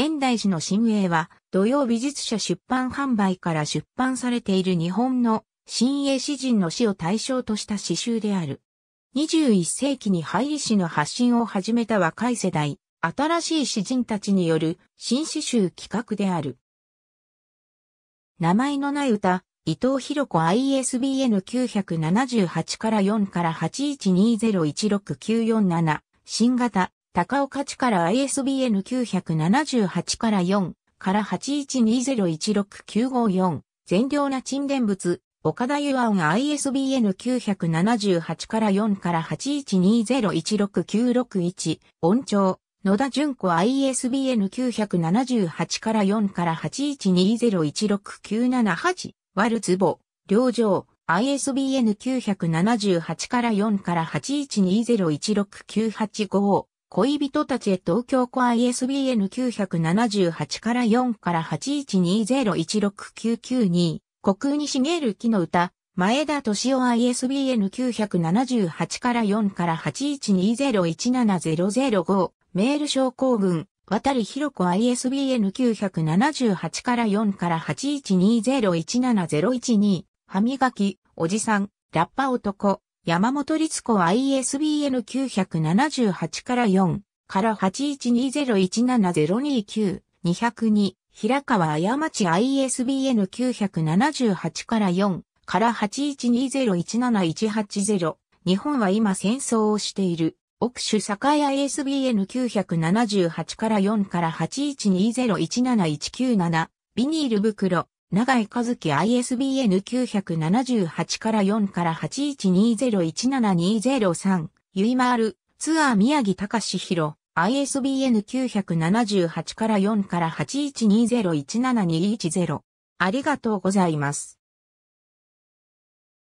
現代史の新鋭は、土曜美術社出版販売から出版されている日本の新鋭詩人の詩を対象とした詩集である。21世紀に入り詩の発信を始めた若い世代、新しい詩人たちによる新詩集企画である。名前のない歌、伊藤博子 ISBN978 から4から812016947、新型、高岡地から ISBN 978から4から812016954善良な沈殿物岡田湯庵 ISBN 978から4から812016961温調野田純子 ISBN 978から4から812016978ワルツボ領上 ISBN 978から4から812016985恋人たちへ東京子 ISBN978 から4から8120169992国に茂る木の歌前田敏夫 ISBN978 から4から8 1 2 0 1 7 0 0 5メール症候群渡りひろ ISBN978 から4から8120170112歯磨きおじさんラッパ男山本律子 ISBN 978から4から812017029-202平川過ち ISBN 978から4から812017180日本は今戦争をしている。奥州境 ISBN 978から4から812017197ビニール袋長井和樹 ISBN 978から4から8120172003ゆいまるツアー宮城隆弘 ISBN 978から4から8 1 2 0 1 7 2 1 0ありがとうございます。